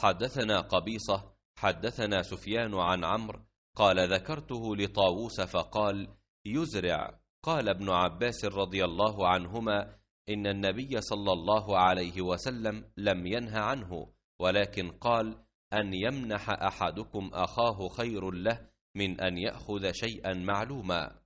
حدثنا قبيصة حدثنا سفيان عن عمرو قال ذكرته لطاووس فقال يزرع قال ابن عباس رضي الله عنهما إن النبي صلى الله عليه وسلم لم ينه عنه ولكن قال أن يمنح أحدكم أخاه خير له من أن يأخذ شيئا معلوما